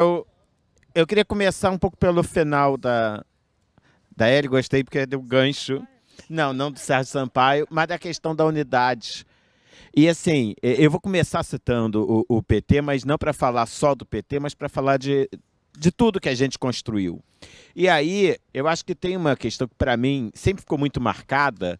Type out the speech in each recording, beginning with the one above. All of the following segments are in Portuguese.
Eu, eu queria começar um pouco pelo final da, da L. gostei porque deu gancho. Não, não do Sérgio Sampaio, mas da questão da unidade. E assim, eu vou começar citando o, o PT, mas não para falar só do PT, mas para falar de, de tudo que a gente construiu. E aí, eu acho que tem uma questão que para mim sempre ficou muito marcada,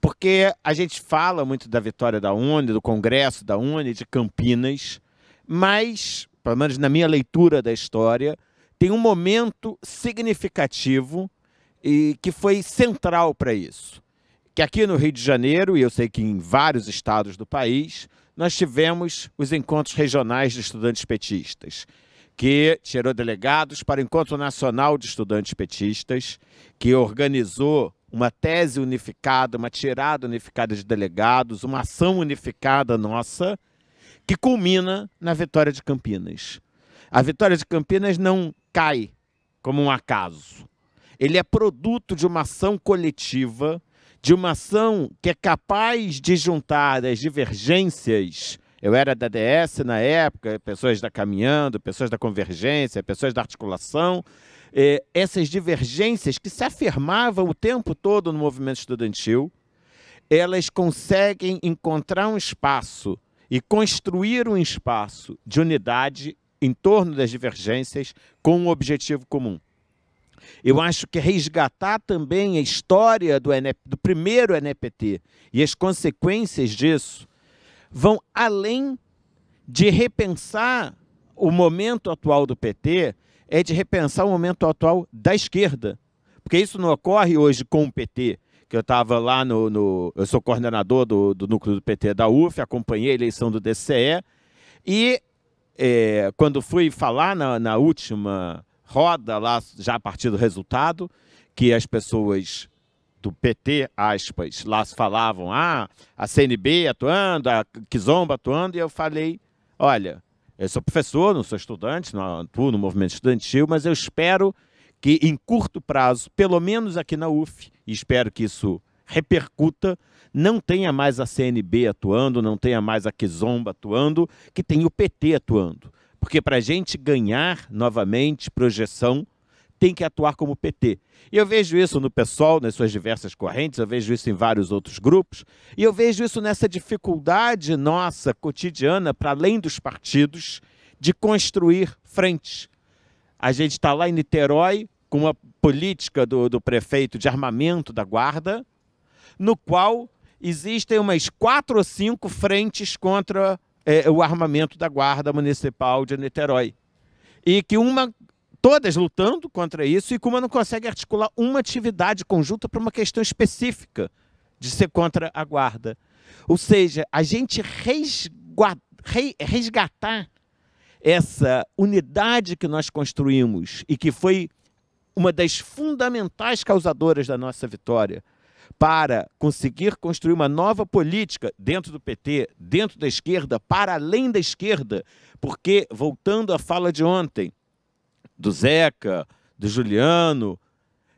porque a gente fala muito da vitória da ONU, do Congresso da ONU, de Campinas, mas pelo menos na minha leitura da história, tem um momento significativo e que foi central para isso. Que aqui no Rio de Janeiro, e eu sei que em vários estados do país, nós tivemos os encontros regionais de estudantes petistas, que tirou delegados para o Encontro Nacional de Estudantes Petistas, que organizou uma tese unificada, uma tirada unificada de delegados, uma ação unificada nossa, que culmina na vitória de Campinas. A vitória de Campinas não cai como um acaso. Ele é produto de uma ação coletiva, de uma ação que é capaz de juntar as divergências. Eu era da DS na época, pessoas da Caminhando, pessoas da Convergência, pessoas da Articulação. É, essas divergências que se afirmavam o tempo todo no movimento estudantil, elas conseguem encontrar um espaço e construir um espaço de unidade em torno das divergências com um objetivo comum. Eu acho que resgatar também a história do, NP, do primeiro NPT e as consequências disso vão além de repensar o momento atual do PT, é de repensar o momento atual da esquerda. Porque isso não ocorre hoje com o PT, que eu estava lá no, no, Eu sou coordenador do, do núcleo do PT da UF, acompanhei a eleição do DCE. E é, quando fui falar na, na última roda, lá já a partir do resultado, que as pessoas do PT, aspas, lá falavam, ah, a CNB atuando, a Kizomba atuando, e eu falei, olha, eu sou professor, não sou estudante, não atuo no movimento estudantil, mas eu espero que em curto prazo, pelo menos aqui na UF, e espero que isso repercuta, não tenha mais a CNB atuando, não tenha mais a Kizomba atuando, que tem o PT atuando. Porque para a gente ganhar novamente projeção, tem que atuar como PT. E eu vejo isso no pessoal, nas suas diversas correntes, eu vejo isso em vários outros grupos, e eu vejo isso nessa dificuldade nossa cotidiana, para além dos partidos, de construir frentes. A gente está lá em Niterói com uma política do, do prefeito de armamento da guarda, no qual existem umas quatro ou cinco frentes contra é, o armamento da guarda municipal de Niterói. E que uma, todas lutando contra isso, e que uma não consegue articular uma atividade conjunta para uma questão específica de ser contra a guarda. Ou seja, a gente resgatar essa unidade que nós construímos e que foi uma das fundamentais causadoras da nossa vitória para conseguir construir uma nova política dentro do PT, dentro da esquerda, para além da esquerda, porque, voltando à fala de ontem, do Zeca, do Juliano,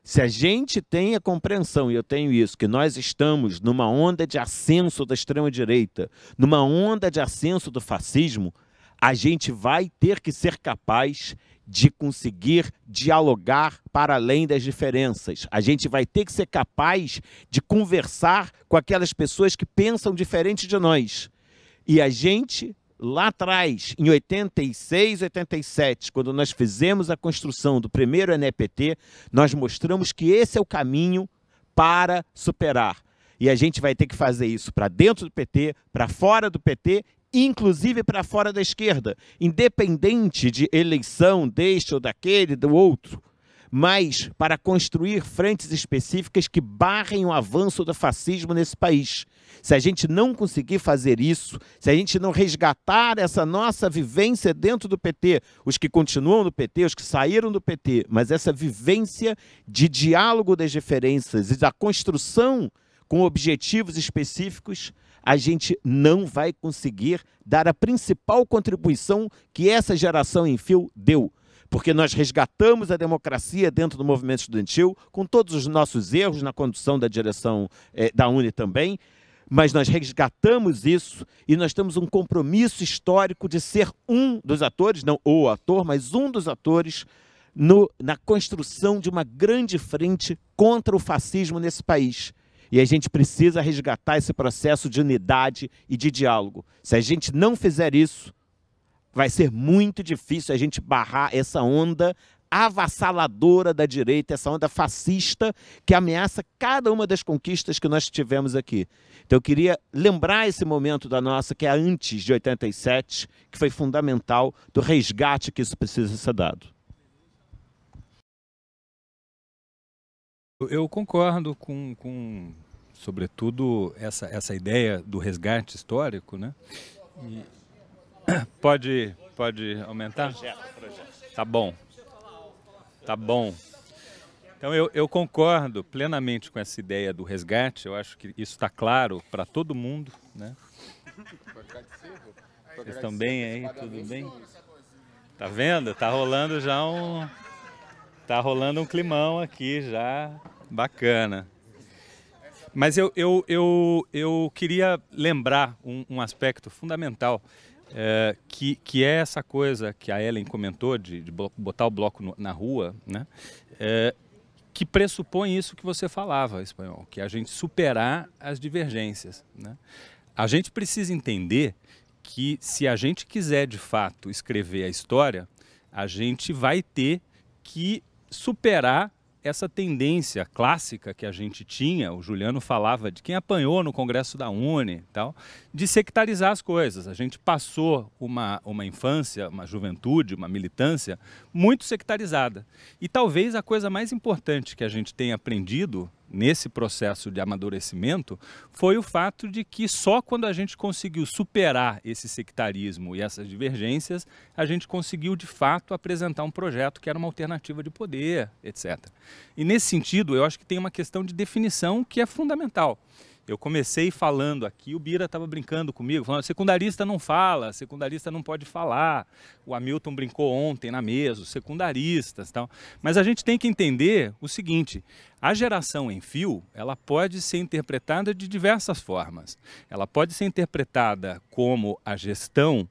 se a gente tem a compreensão, e eu tenho isso, que nós estamos numa onda de ascenso da extrema-direita, numa onda de ascenso do fascismo, a gente vai ter que ser capaz de conseguir dialogar para além das diferenças. A gente vai ter que ser capaz de conversar com aquelas pessoas que pensam diferente de nós. E a gente, lá atrás, em 86, 87, quando nós fizemos a construção do primeiro NEPT, nós mostramos que esse é o caminho para superar. E a gente vai ter que fazer isso para dentro do PT, para fora do PT inclusive para fora da esquerda, independente de eleição deste ou daquele, do outro, mas para construir frentes específicas que barrem o avanço do fascismo nesse país. Se a gente não conseguir fazer isso, se a gente não resgatar essa nossa vivência dentro do PT, os que continuam no PT, os que saíram do PT, mas essa vivência de diálogo das diferenças e da construção com objetivos específicos, a gente não vai conseguir dar a principal contribuição que essa geração em fio deu. Porque nós resgatamos a democracia dentro do movimento estudantil, com todos os nossos erros na condução da direção eh, da UNE também, mas nós resgatamos isso e nós temos um compromisso histórico de ser um dos atores, não o ator, mas um dos atores no, na construção de uma grande frente contra o fascismo nesse país. E a gente precisa resgatar esse processo de unidade e de diálogo. Se a gente não fizer isso, vai ser muito difícil a gente barrar essa onda avassaladora da direita, essa onda fascista que ameaça cada uma das conquistas que nós tivemos aqui. Então eu queria lembrar esse momento da nossa, que é antes de 87, que foi fundamental, do resgate que isso precisa ser dado. Eu concordo com, com sobretudo, essa, essa ideia do resgate histórico, né? E... Pode, pode aumentar? Projeto, projeto. Tá bom. Tá bom. Então, eu, eu concordo plenamente com essa ideia do resgate, eu acho que isso está claro para todo mundo, né? Vocês estão bem aí? Tudo bem? Tá vendo? Tá rolando já um... Tá rolando um climão aqui já bacana. Mas eu, eu, eu, eu queria lembrar um, um aspecto fundamental, é, que, que é essa coisa que a Ellen comentou de, de botar o bloco no, na rua, né? É, que pressupõe isso que você falava, espanhol, que é a gente superar as divergências. Né? A gente precisa entender que se a gente quiser de fato escrever a história, a gente vai ter que superar essa tendência clássica que a gente tinha, o Juliano falava de quem apanhou no Congresso da Uni, tal, de sectarizar as coisas. A gente passou uma, uma infância, uma juventude, uma militância muito sectarizada. E talvez a coisa mais importante que a gente tenha aprendido nesse processo de amadurecimento foi o fato de que só quando a gente conseguiu superar esse sectarismo e essas divergências, a gente conseguiu de fato apresentar um projeto que era uma alternativa de poder, etc. E nesse sentido, eu acho que tem uma questão de definição que é fundamental. Eu comecei falando aqui, o Bira estava brincando comigo, falando: secundarista não fala, secundarista não pode falar. O Hamilton brincou ontem na mesa, os secundaristas tal. Mas a gente tem que entender o seguinte: a geração em fio, ela pode ser interpretada de diversas formas. Ela pode ser interpretada como a gestão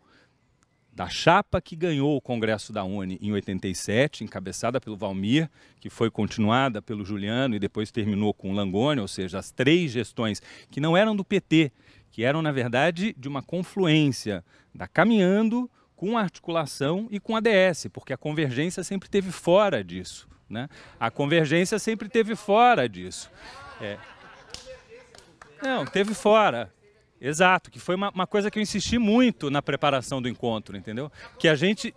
da chapa que ganhou o Congresso da Uni em 87, encabeçada pelo Valmir, que foi continuada pelo Juliano e depois terminou com o Langoni, ou seja, as três gestões que não eram do PT, que eram, na verdade, de uma confluência da Caminhando com a articulação e com a DS, porque a convergência sempre teve fora disso. Né? A convergência sempre teve fora disso. É. Não, teve fora. Exato, que foi uma, uma coisa que eu insisti muito na preparação do encontro, entendeu? Que a gente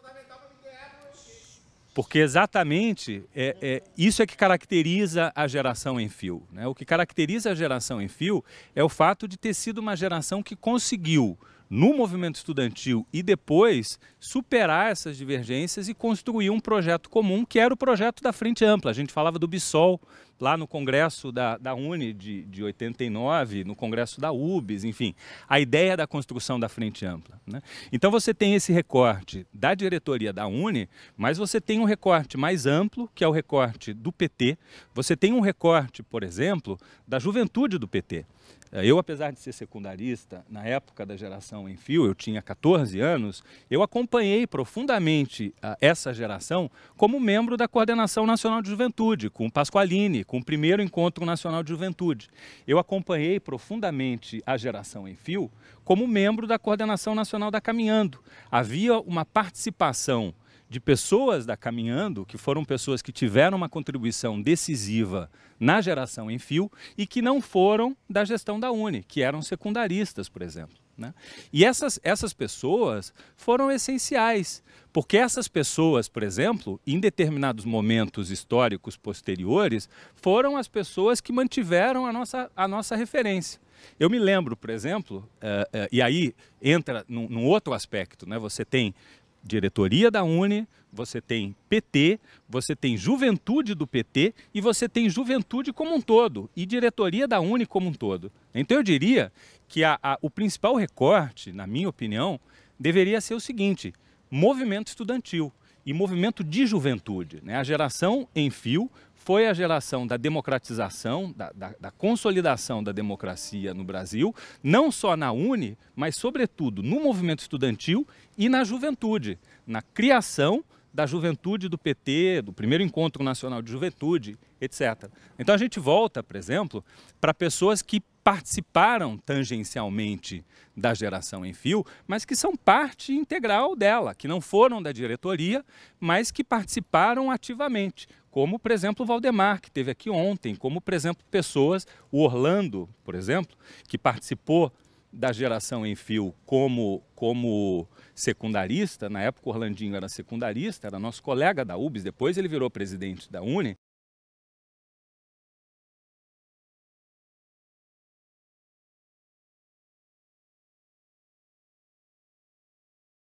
porque exatamente é, é, isso é que caracteriza a geração em fio. Né? O que caracteriza a geração em fio é o fato de ter sido uma geração que conseguiu no movimento estudantil e depois superar essas divergências e construir um projeto comum, que era o projeto da Frente Ampla. A gente falava do BISOL lá no congresso da, da UNE de, de 89, no congresso da UBS, enfim, a ideia da construção da Frente Ampla. Né? Então você tem esse recorte da diretoria da UNE, mas você tem um recorte mais amplo, que é o recorte do PT, você tem um recorte, por exemplo, da juventude do PT. Eh, eu, apesar de ser secundarista, na época da geração em fio, eu tinha 14 anos, eu acompanhei profundamente ah, essa geração como membro da Coordenação Nacional de Juventude, com o Pasqualini, com o primeiro Encontro Nacional de Juventude. Eu acompanhei profundamente a geração em fio como membro da Coordenação Nacional da Caminhando. Havia uma participação de pessoas da Caminhando, que foram pessoas que tiveram uma contribuição decisiva na geração em fio e que não foram da gestão da Uni, que eram secundaristas, por exemplo. Né? E essas, essas pessoas foram essenciais, porque essas pessoas, por exemplo, em determinados momentos históricos posteriores, foram as pessoas que mantiveram a nossa, a nossa referência. Eu me lembro, por exemplo, uh, uh, e aí entra num, num outro aspecto, né? você tem diretoria da UNE, você tem PT, você tem juventude do PT e você tem juventude como um todo e diretoria da UNE como um todo. Então eu diria que a, a, o principal recorte, na minha opinião, deveria ser o seguinte: movimento estudantil e movimento de juventude. Né? A geração em fio foi a geração da democratização, da, da, da, consolidação da democracia no Brasil, não só na UNE, mas, sobretudo, no movimento estudantil e na juventude, na criação da juventude do PT, do primeiro encontro nacional de juventude, etc. Então a gente volta, por exemplo, para pessoas que participaram tangencialmente da geração em fio, mas que são parte integral dela, que não foram da diretoria, mas que participaram ativamente, como, por exemplo, o Valdemar, que teve aqui ontem, como, por exemplo, pessoas, o Orlando, por exemplo, que participou da geração em fio como, como secundarista, na época o Orlandinho era secundarista, era nosso colega da UBS, depois ele virou presidente da UNE,